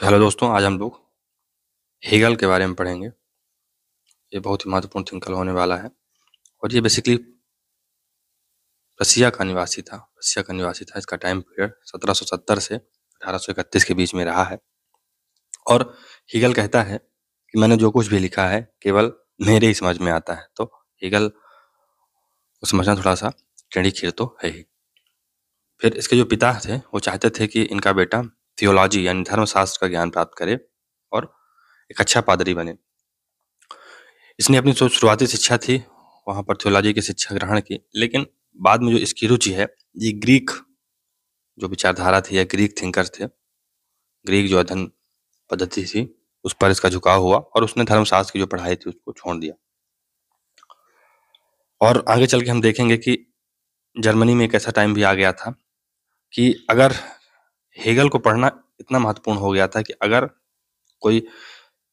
तो हेलो दोस्तों आज हम लोग हीगल के बारे में पढ़ेंगे ये बहुत ही महत्वपूर्ण थिंकल होने वाला है और ये बेसिकली रसिया का निवासी था रसिया का निवासी था इसका टाइम पीरियड 1770 से 1831 के बीच में रहा है और हीगल कहता है कि मैंने जो कुछ भी लिखा है केवल मेरे ही समझ में आता है तो हीगल को समझना थोड़ा सा टेढ़ी खीर तो है ही फिर इसके जो पिता थे वो चाहते थे कि इनका बेटा थियोलॉजी यानी धर्मशास्त्र का ज्ञान प्राप्त करे और एक अच्छा पादरी बने इसने अपनी जो शुरुआती शिक्षा थी वहाँ पर थियोलॉजी की शिक्षा ग्रहण की लेकिन बाद में जो इसकी रुचि है ये ग्रीक जो विचारधारा थी या ग्रीक थिंकर थे ग्रीक जो अध्ययन पद्धति थी उस पर इसका झुकाव हुआ और उसने धर्मशास्त्र की जो पढ़ाई थी उसको छोड़ दिया और आगे चल के हम देखेंगे कि जर्मनी में एक ऐसा टाइम भी आ गया था कि अगर हेगल को पढ़ना इतना महत्वपूर्ण हो गया था कि अगर कोई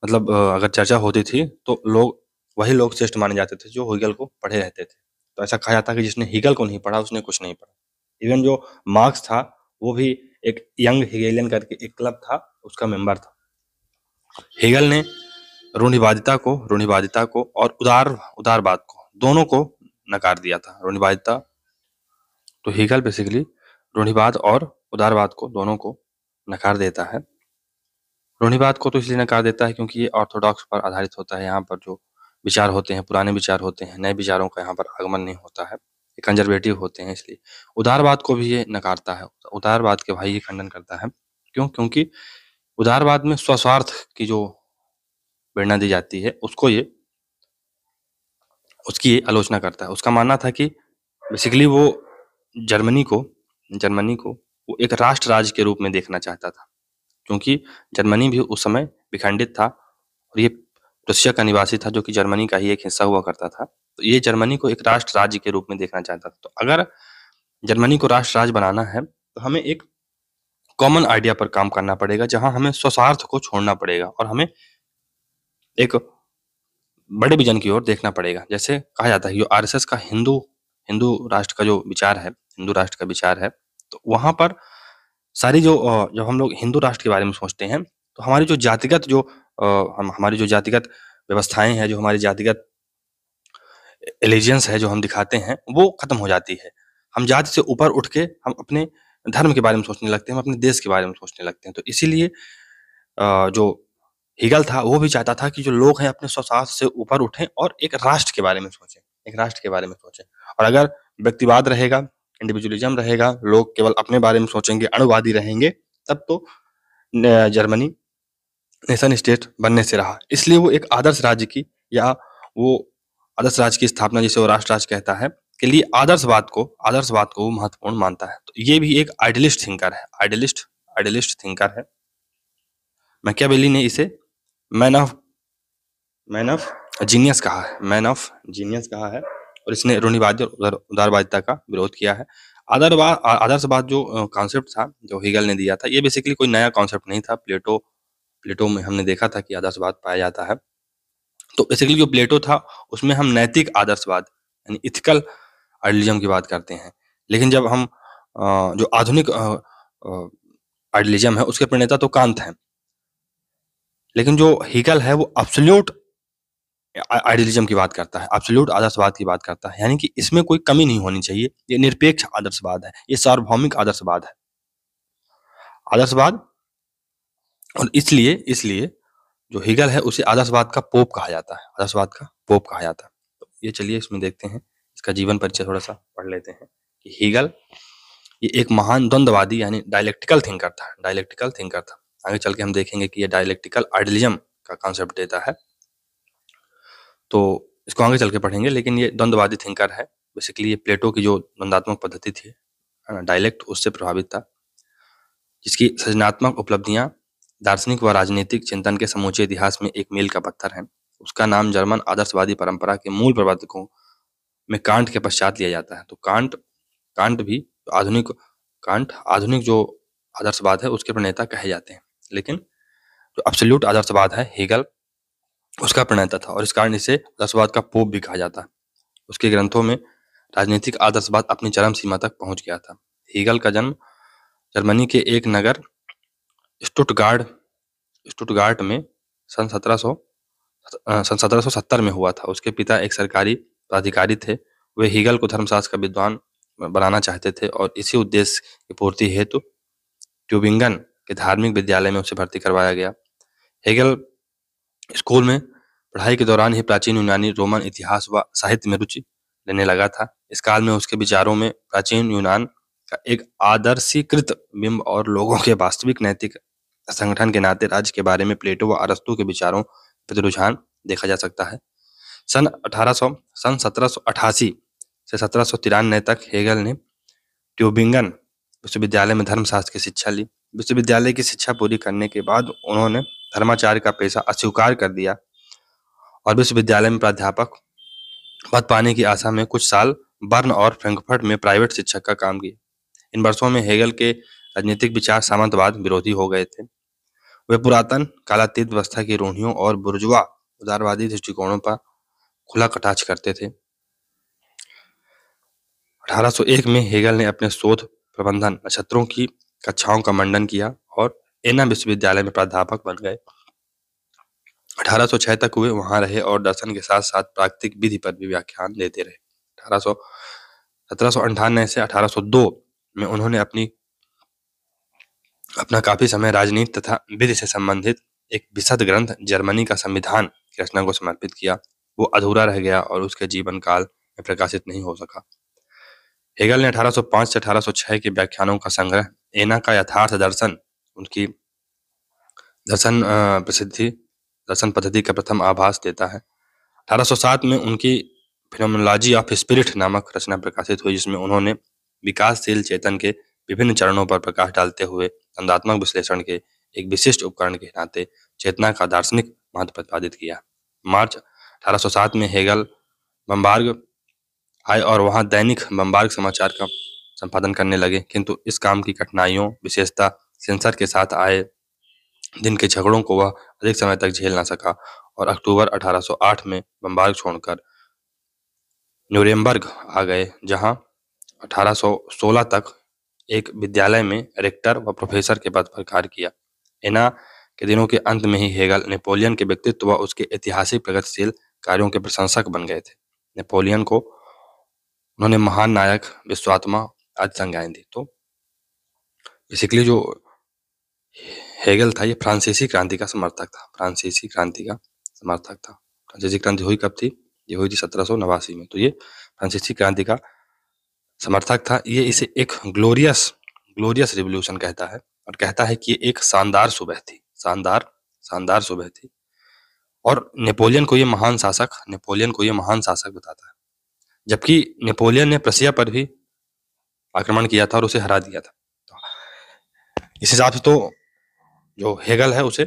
मतलब अगर चर्चा होती थी तो लोग वही लोग श्रेष्ठ माने जाते थे जो हेगल को पढ़े रहते थे तो ऐसा कहा जाता कि जिसने हीगल को नहीं पढ़ा उसने कुछ नहीं पढ़ा इवन जो मार्क्स था वो भी एक यंग हिगेलियन करके एक क्लब था उसका मेंबर था हेगल ने रूढ़िवादिता को रूढ़िवादिता को और उदार उदारवाद को दोनों को नकार दिया था रूढ़िवादिता तो हेगल बेसिकली रूढ़िवाद और उदारवाद को दोनों को नकार देता है रूढ़िवाद को तो इसलिए नकार देता है क्योंकि ये ऑर्थोडॉक्स पर आधारित होता है यहाँ पर जो विचार होते हैं पुराने विचार होते हैं नए विचारों का यहाँ पर आगमन नहीं होता है ये कंजर्वेटिव होते हैं इसलिए उदारवाद को भी ये नकारता है उदारवाद के भाई ये खंडन करता है क्यों क्योंकि उदारवाद में स्वस्वार्थ की जो प्रेरणा दी जाती है उसको ये उसकी ये आलोचना करता है उसका मानना था कि बेसिकली वो जर्मनी को जर्मनी को वो एक राष्ट्र राज्य के रूप में देखना चाहता था क्योंकि जर्मनी भी उस समय विखंडित था और ये रशिया का निवासी था जो कि जर्मनी का ही एक हिस्सा हुआ करता था तो ये जर्मनी को एक राष्ट्र राज्य के रूप में देखना चाहता था तो अगर जर्मनी को राष्ट्र राज्य बनाना है तो हमें एक कॉमन आइडिया पर काम करना पड़ेगा जहां हमें स्वस्वार्थ को छोड़ना पड़ेगा और हमें एक बड़े विजन की ओर देखना पड़ेगा जैसे कहा जाता है जो आरएसएस का हिंदू हिंदू राष्ट्र का जो विचार है हिंदू राष्ट्र का विचार है तो वहां पर सारी जो जब हम लोग हिंदू राष्ट्र के बारे में सोचते हैं तो हमारी जो जातिगत जो हम हमारी जो जातिगत व्यवस्थाएं हैं जो हमारी जातिगत एलिजियंस है जो हम दिखाते हैं वो खत्म हो जाती है हम जाति से ऊपर उठ के हम अपने धर्म के बारे में सोचने लगते हैं हम अपने देश के बारे में सोचने लगते हैं तो इसीलिए जो हिगल था वो भी चाहता था कि जो लोग हैं अपने स्वशास्त्र से ऊपर उठें और एक राष्ट्र के बारे में सोचें एक राष्ट्र के बारे में सोचें और अगर व्यक्तिवाद रहेगा इंडिविजुअलिज्म रहेगा लोग केवल अपने बारे में सोचेंगे अणुवादी रहेंगे तब तो जर्मनी नेशन स्टेट बनने से रहा इसलिए वो एक आदर्श राज्य की या वो आदर्श राज्य की स्थापना जिसे वो राष्ट्र राज्य कहता है के लिए आदर्शवाद को आदर्शवाद को वो महत्वपूर्ण मानता है तो ये भी एक आइडियलिस्ट थिंकर है आइडियलिस्ट आइडियलिस्ट थिंकर है मैकियावेली ने इसे man of man of genius कहा है मैन ऑफ जीनियस कहा है और इसने रूढ़ीवादी और उदार, उदारवादिता का विरोध किया है आदरवाद आदर्शवाद जो कॉन्सेप्ट था जो हीगल ने दिया था ये बेसिकली कोई नया कॉन्सेप्ट नहीं था प्लेटो प्लेटो में हमने देखा था कि आदर्शवाद पाया जाता है तो बेसिकली जो प्लेटो था उसमें हम नैतिक आदर्शवाद यानी इथिकल आइडलिज्म की बात करते हैं लेकिन जब हम जो आधुनिक आइडलिज्म है उसके प्रणेता तो कांत हैं लेकिन जो हीगल है वो अब्सोल्यूट आइडियलिज्म की बात करता है एब्सोल्यूट आदर्शवाद की बात करता है यानी कि इसमें कोई कमी नहीं होनी चाहिए ये निरपेक्ष आदर्शवाद है ये सार्वभौमिक आदर्शवाद है आदर्शवाद और इसलिए इसलिए जो हिगल है उसे आदर्शवाद का पोप कहा जाता है आदर्शवाद का पोप कहा जाता है तो ये चलिए इसमें देखते हैं इसका जीवन परिचय थोड़ा सा पढ़ लेते हैं कि हिगल ये एक महान द्वंद्ववादी यानी डायलेक्टिकल थिंकर था डायलेक्टिकल थिंकर था आगे चल के हम देखेंगे कि ये डायलेक्टिकल आइडलिज्म का कॉन्सेप्ट देता है तो इसको आगे चल के पढ़ेंगे लेकिन ये द्वंद्ववादी थिंकर है बेसिकली ये प्लेटो की जो द्वंदात्मक पद्धति थी डायलेक्ट उससे प्रभावित था जिसकी सृजनात्मक उपलब्धियां दार्शनिक व राजनीतिक चिंतन के समूचे इतिहास में एक मील का पत्थर है उसका नाम जर्मन आदर्शवादी परंपरा के मूल प्रवर्तकों में कांट के पश्चात लिया जाता है तो कांट कांट भी आधुनिक कांट आधुनिक जो आदर्शवाद है उसके प्रणेता कहे जाते हैं लेकिन जो अब्सोल्यूट आदर्शवाद है हेगल उसका प्रणेता था और इस कारण इसे राष्ट्रवाद का पोप भी कहा जाता उसके ग्रंथों में राजनीतिक आदर्शवाद अपनी चरम सीमा तक पहुंच गया था हीगल का जन्म जर्मनी के एक नगर स्टुटगार्ड स्टुटगार्ट में सन सत्रह सन सत्तर में हुआ था उसके पिता एक सरकारी पदाधिकारी थे वे हीगल को धर्मशास्त्र का विद्वान बनाना चाहते थे और इसी उद्देश्य की पूर्ति हेतु ट्यूबिंगन के धार्मिक विद्यालय में उसे भर्ती करवाया गया हेगल स्कूल में पढ़ाई के दौरान ही प्राचीन यूनानी रोमन इतिहास व साहित्य में रुचि लेने लगा था इस काल में उसके विचारों में प्राचीन यूनान का एक आदर्शीकृत बिंब और लोगों के वास्तविक नैतिक संगठन के नाते राज्य के बारे में प्लेटो व अरस्तु के विचारों प्रति रुझान देखा जा सकता है सन 1800 सन 1788 से सत्रह तक हेगल ने ट्यूबिंगन विश्वविद्यालय में धर्मशास्त्र की शिक्षा ली विश्वविद्यालय की शिक्षा पूरी करने के बाद उन्होंने धर्माचार्य का पेशा अस्वीकार कर दिया और विश्वविद्यालय में प्राध्यापक पद पाने की आशा में कुछ साल बर्न और फ्रैंकफर्ट में प्राइवेट शिक्षक का काम किया इन वर्षों में हेगल के राजनीतिक विचार सामंतवाद विरोधी हो गए थे वे पुरातन कालातीत व्यवस्था की रूढ़ियों और बुर्जुआ उदारवादी दृष्टिकोणों पर खुला कटाक्ष करते थे 1801 में हेगल ने अपने शोध प्रबंधन नक्षत्रों की कक्षाओं का मंडन किया और एना विश्वविद्यालय में प्राध्यापक बन गए 1806 तक हुए वहां रहे और दर्शन के साथ साथ प्राकृतिक विधि पर भी व्याख्यान देते रहे अठारह से 1802 में उन्होंने अपनी अपना काफी समय राजनीति तथा विधि से संबंधित एक विशद ग्रंथ जर्मनी का संविधान की रचना को समर्पित किया वो अधूरा रह गया और उसके जीवन काल में प्रकाशित नहीं हो सका हेगल ने 1805 से 1806 के व्याख्यानों का संग्रह एना का यथार्थ दर्शन उनकी दर्शन प्रसिद्धि दर्शन पद्धति का प्रथम आभास देता है 1807 में उनकी फिनोमोलॉजी ऑफ स्पिरिट नामक रचना प्रकाशित हुई जिसमें उन्होंने विकासशील चेतन के विभिन्न चरणों पर प्रकाश डालते हुए द्वंदात्मक विश्लेषण के एक विशिष्ट उपकरण के नाते चेतना का दार्शनिक महत्व प्रतिपादित किया मार्च 1807 में हेगल बम्बार्ग आए और वहां दैनिक बम्बार्ग समाचार का संपादन करने लगे किंतु इस काम की कठिनाइयों विशेषता सेंसर के साथ आए दिन के झगड़ों को वह अधिक समय तक झेल ना सका और अक्टूबर 1808 में बम्बार्ग छोड़कर न्यूरेम्बर्ग आ गए जहां 1816 तक एक विद्यालय में रेक्टर व प्रोफेसर के पद पर कार्य किया एना के दिनों के अंत में ही हेगल नेपोलियन के व्यक्तित्व व उसके ऐतिहासिक प्रगतिशील कार्यों के प्रशंसक बन गए थे नेपोलियन को उन्होंने महान नायक विश्वात्मा आज संज्ञाएं दी तो बेसिकली जो हेगल था ये फ्रांसीसी क्रांति का समर्थक था फ्रांसीसी क्रांति का समर्थक था फ्रांसीसी क्रांति हुई कब थी ये हुई थी सत्रह सौ नवासी में तो ये फ्रांसीसी क्रांति का समर्थक था ये इसे एक ग्लोरियस ग्लोरियस रिवोल्यूशन कहता है और कहता है कि ये एक शानदार सुबह थी शानदार शानदार सुबह थी और नेपोलियन को ये महान शासक नेपोलियन को ये महान शासक बताता है जबकि नेपोलियन ने प्रसिया पर भी आक्रमण किया था और उसे हरा दिया था तो इस हिसाब से तो जो हेगल है उसे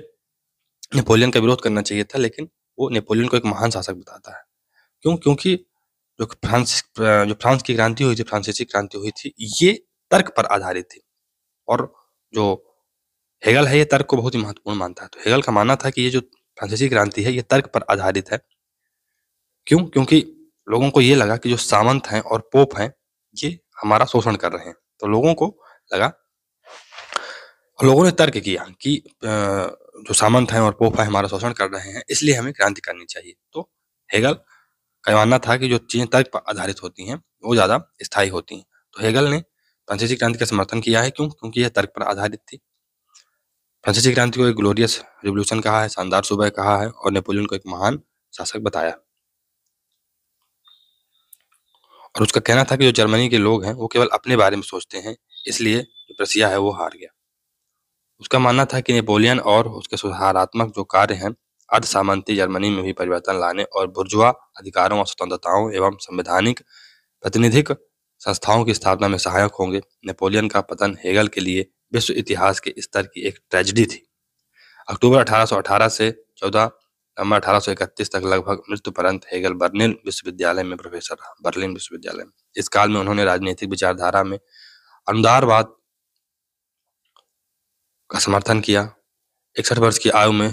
नेपोलियन का विरोध करना चाहिए था लेकिन वो नेपोलियन को एक महान शासक बताता है क्यों क्योंकि जो फ्रांस जो फ्रांस की क्रांति हुई थी फ्रांसीसी क्रांति हुई थी ये तर्क पर आधारित थी और जो हेगल है ये तर्क को बहुत ही महत्वपूर्ण मानता है तो हेगल का मानना था कि ये जो फ्रांसीसी क्रांति है ये तर्क पर आधारित है क्यों क्योंकि लोगों को ये लगा कि जो सामंत हैं और पोप हैं ये हमारा शोषण कर रहे हैं तो लोगों को लगा लोगों ने तर्क किया कि जो सामंत हैं और पोप है हमारा शोषण कर रहे हैं इसलिए हमें क्रांति करनी चाहिए तो हेगल का मानना था कि जो चीजें तर्क पर आधारित होती हैं वो ज्यादा स्थायी होती हैं तो हेगल ने फ्रांसीसी क्रांति का समर्थन किया है क्यों क्योंकि यह तर्क पर आधारित थी फ्रांसीसी क्रांति को एक ग्लोरियस रिवोल्यूशन कहा है शानदार सुबह कहा है और नेपोलियन को एक महान शासक बताया और उसका कहना था कि जो जर्मनी के लोग हैं वो केवल अपने बारे में सोचते हैं इसलिए जो प्रसिया है वो हार गया उसका मानना था कि नेपोलियन और उसके सुधारात्मक जो कार्य हैं अर्धसामंती जर्मनी में भी परिवर्तन लाने और बुर्जुआ अधिकारों और स्वतंत्रताओं एवं संवैधानिक प्रतिनिधिक संस्थाओं की स्थापना में सहायक होंगे नेपोलियन का पतन हेगल के लिए विश्व इतिहास के स्तर की एक ट्रेजिडी थी अक्टूबर 1818 से 14 अम्मा अठारह तक लगभग मृत्यु पर्यंत हेगल बर्लिन विश्वविद्यालय में प्रोफेसर रहा बर्लिन विश्वविद्यालय में इस काल में उन्होंने राजनीतिक विचारधारा में अनुदारवाद का समर्थन किया इकसठ वर्ष की आयु में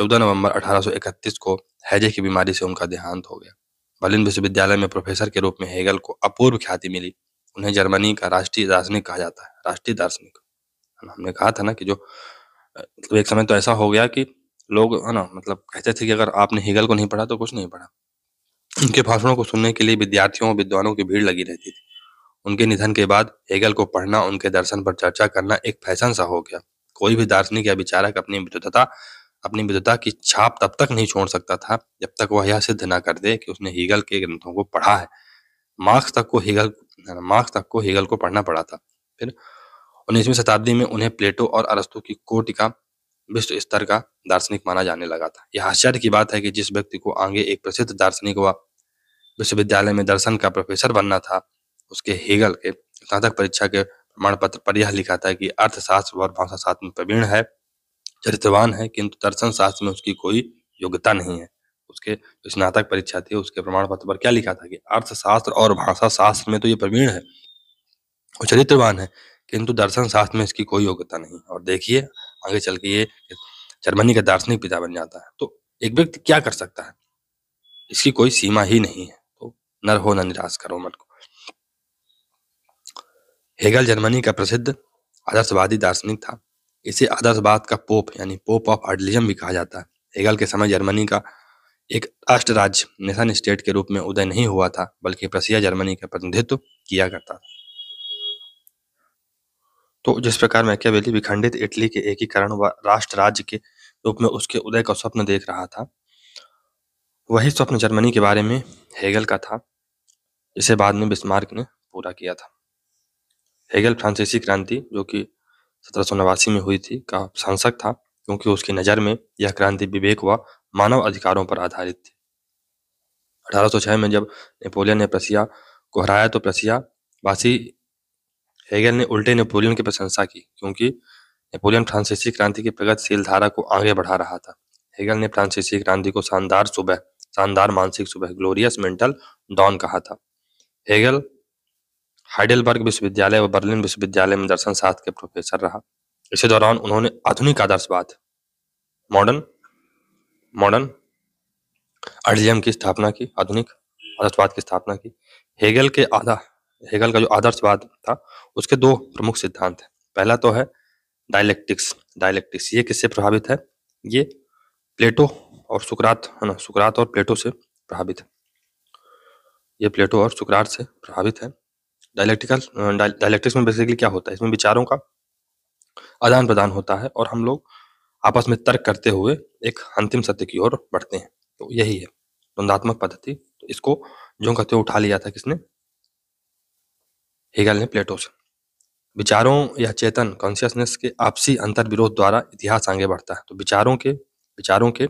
14 नवंबर 1831 को हैजे की बीमारी से उनका देहांत हो गया बर्लिन विश्वविद्यालय में प्रोफेसर के रूप में हेगल को अपूर्व ख्याति मिली उन्हें जर्मनी का राष्ट्रीय दार्शनिक कहा जाता है राष्ट्रीय दार्शनिक हमने कहा था ना कि जो मतलब एक समय तो ऐसा हो गया कि लोग है ना मतलब कहते थे कि अगर आपने हीगल को नहीं पढ़ा तो कुछ नहीं पढ़ा उनके भाषणों को सुनने के लिए विद्यार्थियों और विद्वानों की भीड़ लगी रहती थी उनके निधन के बाद हेगल को पढ़ना उनके दर्शन पर चर्चा करना एक फैशन सा हो गया कोई भी दार्शनिक या विचारक अपनी विद्वता अपनी विद्वता की छाप तब तक नहीं छोड़ सकता था जब तक वह यह सिद्ध न कर दे कि उसने हीगल के ग्रंथों को पढ़ा है मार्क्स तक को हीगल मार्क्स तक को हीगल को पढ़ना पड़ा था फिर उन्नीसवीं शताब्दी में उन्हें प्लेटो और अरस्तु की कोटिका विश्व स्तर का दार्शनिक माना जाने लगा था यह आश्चर्य की बात है कि जिस व्यक्ति को आगे एक प्रसिद्ध दार्शनिक व विश्वविद्यालय में दर्शन का प्रोफेसर बनना था उसके हेगल के स्नातक परीक्षा के प्रमाण पत्र पर यह लिखा था कि अर्थशास्त्र और शास्त्र में प्रवीण है चरित्रवान है किंतु दर्शन शास्त्र में उसकी कोई योग्यता नहीं है उसके स्नातक परीक्षा थी उसके प्रमाण पत्र पर क्या लिखा था कि अर्थशास्त्र और भाषा शास्त्र में तो ये प्रवीण है और चरित्रवान है किंतु दर्शन शास्त्र में इसकी कोई योग्यता नहीं और देखिए आगे चल के ये जर्मनी का दार्शनिक पिता बन जाता है तो एक व्यक्ति क्या कर सकता है इसकी कोई सीमा ही नहीं है तो नर हो न निराश करो मन को हेगल जर्मनी का प्रसिद्ध आदर्शवादी दार्शनिक था इसे आदर्शवाद का पोप यानी पोप ऑफ आइडलिज्म भी कहा जाता है हेगल के समय जर्मनी का एक राष्ट्र राज्य नेशन स्टेट के रूप में उदय नहीं हुआ था बल्कि प्रसिया जर्मनी का प्रतिनिधित्व किया करता था तो जिस प्रकार मैकियावेली विखंडित इटली के एकीकरण व राष्ट्र राज्य के रूप में उसके उदय का स्वप्न देख रहा था वही स्वप्न जर्मनी के बारे में हेगल का था जिसे बाद में बिस्मार्क ने पूरा किया था हेगल फ्रांसीसी क्रांति जो कि सत्रह में हुई थी का संसक था क्योंकि उसकी नज़र में यह क्रांति विवेक व मानव अधिकारों पर आधारित थी 1806 में जब नेपोलियन ने प्रसिया को हराया तो प्रसिया वासी हेगल ने उल्टे नेपोलियन की प्रशंसा की क्योंकि नेपोलियन फ्रांसीसी क्रांति की प्रगतिशील धारा को आगे बढ़ा रहा था हेगल ने फ्रांसीसी क्रांति को शानदार सुबह शानदार मानसिक सुबह ग्लोरियस मेंटल डॉन कहा था हेगल हाइडेलबर्ग विश्वविद्यालय और बर्लिन विश्वविद्यालय में दर्शन शास्त्र के प्रोफेसर रहा इसी दौरान उन्होंने आधुनिक आदर्शवाद मॉडर्न मॉडर्न अर्जियम की स्थापना की आधुनिक आदर्शवाद की स्थापना की हेगल के आधा हेगल का जो आदर्शवाद था उसके दो प्रमुख सिद्धांत हैं पहला तो है डायलेक्टिक्स डायलेक्टिक्स ये किससे प्रभावित है ये प्लेटो और सुकरात है ना सुकरात और प्लेटो से प्रभावित है ये प्लेटो और सुकरात से प्रभावित है डायलेक्टिकल डायलेक्टिक्स में बेसिकली क्या होता है इसमें विचारों का आदान प्रदान होता है और हम लोग आपस में तर्क करते हुए एक अंतिम सत्य की ओर बढ़ते हैं तो यही है द्वंदात्मक पद्धति तो इसको जो कहते हुए उठा लिया था किसने हेगल ने प्लेटो से विचारों या चेतन कॉन्शियसनेस के आपसी अंतर विरोध द्वारा इतिहास आगे बढ़ता है तो विचारों के विचारों के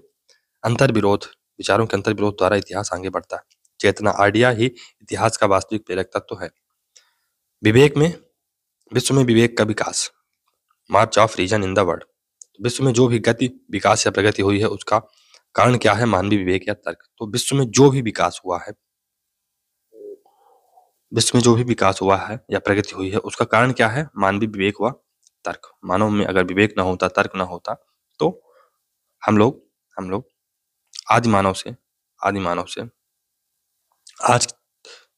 अंतर विरोध विचारों के अंतर विरोध द्वारा इतिहास आगे बढ़ता है चेतना आइडिया ही इतिहास का वास्तविक प्रेरक तत्व तो है विवेक में विश्व में विवेक का विकास march of reason in the world विश्व में जो भी गति विकास या प्रगति हुई है उसका कारण क्या है मानवीय विवेक या तर्क तो विश्व में जो भी विकास हुआ है विश्व में जो भी विकास हुआ है या प्रगति हुई है उसका कारण क्या है मानवीय विवेक व तर्क मानव में अगर विवेक ना होता तर्क ना होता तो हम लोग हम लोग आदि मानव से आदि मानव से आज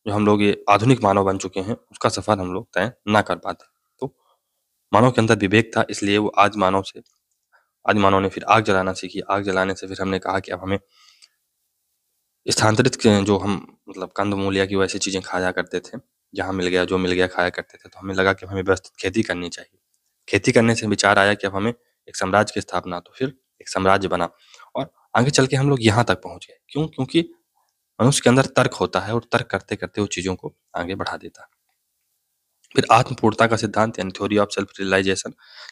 जो हम लोग ये आधुनिक मानव बन चुके हैं उसका सफर हम लोग तय ना कर पाते तो मानव के अंदर विवेक था इसलिए वो आज मानव से आदि मानव ने फिर आग जलाना सीखी आग जलाने से फिर हमने कहा कि अब हमें स्थानांतरित जो हम मतलब कंद मूलिया की वैसी चीजें खाया करते थे जहाँ मिल गया जो मिल गया खाया करते थे तो हमें लगा कि हमें व्यवस्थित खेती करनी चाहिए खेती करने से विचार आया कि अब हमें एक साम्राज्य की स्थापना तो फिर एक साम्राज्य बना और आगे चल के हम लोग यहाँ तक पहुँच गए क्यों क्योंकि मनुष्य के अंदर तर्क होता है और तर्क करते करते वो चीज़ों को आगे बढ़ा देता है फिर आत्मपूर्णता का सिद्धांत यानी थ्योरी ऑफ सेल्फ रियलाइजेशन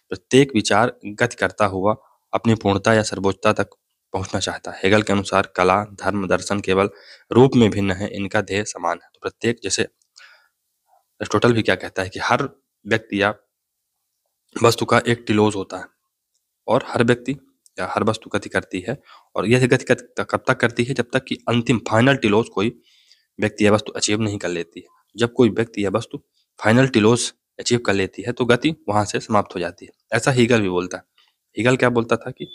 प्रत्येक विचार गति करता हुआ अपनी पूर्णता या सर्वोच्चता तक पहुंचना चाहता है हेगल के अनुसार कला धर्म दर्शन केवल रूप में भिन्न है इनका ध्येय समान है तो प्रत्येक जैसे एरिस्टोटल भी क्या कहता है कि हर व्यक्ति या वस्तु का एक टिलोज होता है और हर व्यक्ति या हर वस्तु गति करती है और यह गति कब तक करती है जब तक कि अंतिम फाइनल टिलोज कोई व्यक्ति या वस्तु अचीव नहीं कर लेती है जब कोई व्यक्ति या वस्तु फाइनल टिलोज अचीव कर लेती है तो गति वहां से समाप्त हो जाती है ऐसा हीगल भी बोलता है हीगल क्या बोलता था कि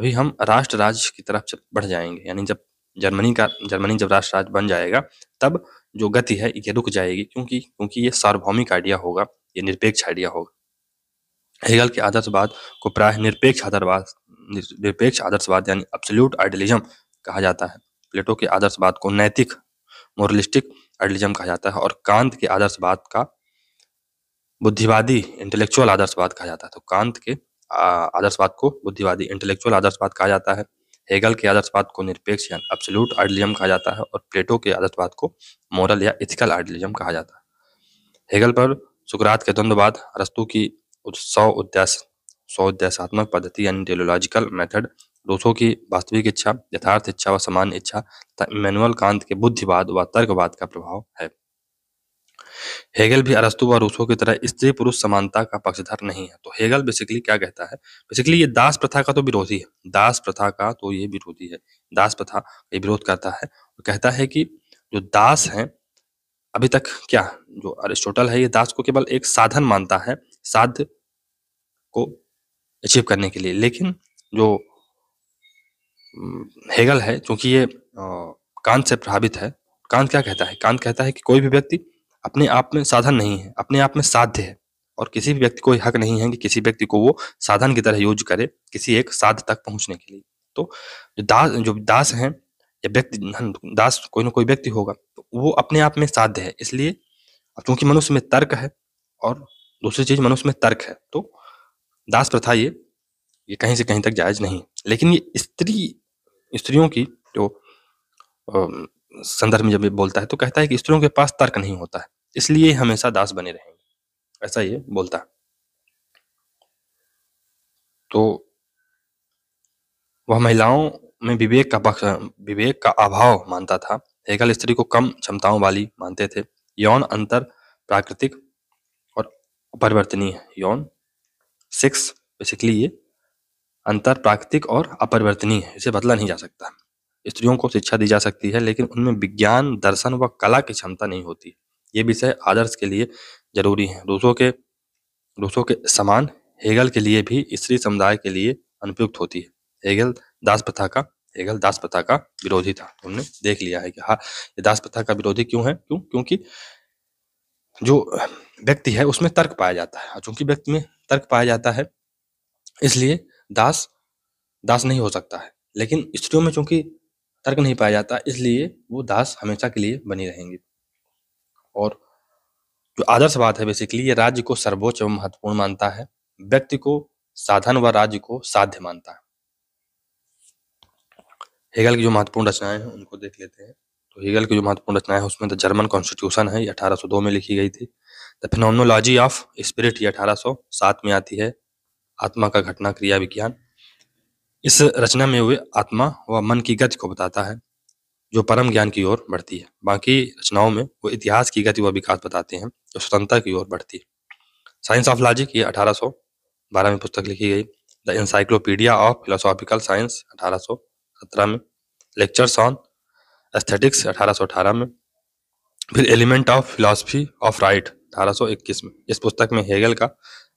अभी हम राष्ट्र राज्य की तरफ बढ़ जाएंगे यानी जब जर्मनी का जर्मनी जब राष्ट्र राज्य बन जाएगा तब जो गति है ये रुक जाएगी क्योंकि क्योंकि ये सार्वभौमिक आइडिया होगा ये निरपेक्ष आइडिया होगा हेगल के आदर्शवाद को प्राय निरपेक्ष आदर्शवाद निरपेक्ष आदर्शवाद यानी अब्सोल्यूट आइडियलिज्म कहा जाता है प्लेटो के आदर्शवाद को नैतिक मोरलिस्टिक आइडियलिज्म कहा जाता है और कांत के आदर्शवाद का बुद्धिवादी इंटेलेक्चुअल आदर्शवाद कहा जाता है तो कांत के आदर्शवाद को बुद्धिवादी इंटेलेक्चुअल आदर्शवाद कहा जाता है हेगल के आदर्शवाद को निरपेक्ष या अब्सोल्यूट आइडियलिज्म कहा जाता है और प्लेटो के आदर्शवाद को मॉरल या इथिकल आइडियलिज्म कहा जाता है हेगल पर सुकरात के द्वंद्ववाद अरस्तु की सौ उद्देश्य सौ उद्देश्यात्मक पद्धति यानी टेलोलॉजिकल मेथड रूसो की वास्तविक इच्छा यथार्थ इच्छा व समान इच्छा तथा इमेनुअल कांत के बुद्धिवाद व तर्कवाद का प्रभाव है हेगल भी अरस्तु व रूसो की तरह स्त्री पुरुष समानता का पक्षधर नहीं है तो हेगल बेसिकली क्या कहता है बेसिकली ये दास प्रथा का तो विरोधी है दास प्रथा का तो ये विरोधी है दास प्रथा ये विरोध करता है और कहता है कि जो दास है अभी तक क्या जो अरिस्टोटल है ये दास को केवल एक साधन मानता है साध को अचीव करने के लिए लेकिन जो हेगल है क्योंकि ये कांत से प्रभावित है कांत क्या कहता है कांत कहता है कि कोई भी व्यक्ति अपने आप में साधन नहीं है अपने आप में साध्य है और किसी भी व्यक्ति को हक नहीं है कि किसी व्यक्ति को वो साधन की तरह यूज करे किसी एक साध तक पहुंचने के लिए तो जो दास जो दास हैं या व्यक्ति दास कोई ना कोई व्यक्ति होगा तो वो अपने आप में साध्य है इसलिए क्योंकि मनुष्य में तर्क है और दूसरी चीज मनुष्य में तर्क है तो दास प्रथा ये ये कहीं से कहीं तक जायज नहीं है लेकिन ये स्त्री स्त्रियों की जो संदर्भ में जब ये बोलता है तो कहता है कि स्त्रियों के पास तर्क नहीं होता है इसलिए हमेशा दास बने रहेंगे ऐसा ये बोलता है तो वह महिलाओं में विवेक का पक्ष विवेक का अभाव मानता था हेगल स्त्री को कम क्षमताओं वाली मानते थे यौन अंतर प्राकृतिक और अपरिवर्तनीय यौन सेक्स बेसिकली ये अंतर प्राकृतिक और अपरिवर्तनीय इसे बदला नहीं जा सकता स्त्रियों को शिक्षा दी जा सकती है लेकिन उनमें विज्ञान दर्शन व कला की क्षमता नहीं होती ये विषय आदर्श के लिए जरूरी है रूसों के रूसों के समान हेगल के लिए भी स्त्री समुदाय के लिए अनुपयुक्त होती है हेगल दास प्रथा का हेगल दास प्रथा का विरोधी था हमने देख लिया है कि हाँ ये दास प्रथा का विरोधी क्यों है क्यों क्योंकि जो व्यक्ति है उसमें तर्क पाया जाता है चूंकि व्यक्ति में तर्क पाया जाता है इसलिए दास दास नहीं हो सकता है लेकिन स्त्रियों में चूंकि तर्क नहीं पाया जाता इसलिए वो दास हमेशा के लिए बनी रहेंगे और जो आदर्शवाद है बेसिकली ये राज्य को सर्वोच्च एवं महत्वपूर्ण मानता है व्यक्ति को साधन व राज्य को साध्य मानता है हेगल की जो महत्वपूर्ण रचनाएं हैं उनको देख लेते हैं तो हेगल की जो महत्वपूर्ण रचनाएं हैं उसमें द जर्मन कॉन्स्टिट्यूशन है ये दो में लिखी गई थी द फिनोमोलॉजी ऑफ स्पिरिट ये अठारह सात में आती है आत्मा का घटना क्रिया विज्ञान इस रचना में वे आत्मा व मन की गति को बताता है जो परम ज्ञान की ओर बढ़ती है बाकी रचनाओं में वो इतिहास की गति व विकास बताते हैं जो स्वतंत्रता की ओर बढ़ती है साइंस ऑफ लॉजिक ये 1812 में पुस्तक लिखी गई the encyclopaedia of philosophical science सत्रह में लेक्चर्स ऑन एस्थेटिक्स अठारह में फिर element of philosophy of right इक्कीस में इस पुस्तक में हेगल का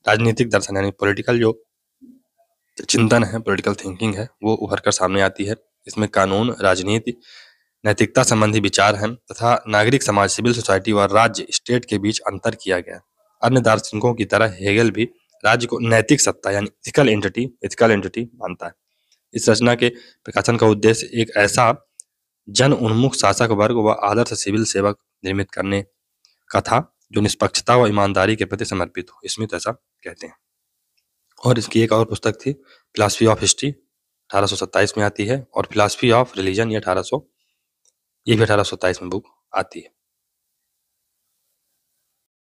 राजनीतिक दर्शन यानी पॉलिटिकल जो चिंतन है पॉलिटिकल थिंकिंग है वो उभर कर सामने आती है इसमें कानून राजनीति नैतिकता संबंधी विचार हैं तथा नागरिक समाज सिविल सोसाइटी व राज्य स्टेट के बीच अंतर किया गया अन्य दार्शनिकों की तरह हेगल भी राज्य को नैतिक सत्ता यानी इथिकल एंटिटी इथिकल एंटिटी मानता है इस रचना के प्रकाशन का उद्देश्य एक ऐसा जन उन्मुख शासक वर्ग व आदर्श सिविल सेवक निर्मित करने का था जो निष्पक्षता व ईमानदारी के प्रति समर्पित हो इसमें तो ऐसा कहते हैं और इसकी एक और पुस्तक थी फिलासफी ऑफ हिस्ट्री सत्ताईस में आती है और फिलासफी ऑफ रिलीजन ये सौ ये भी सत्ताईस में बुक आती है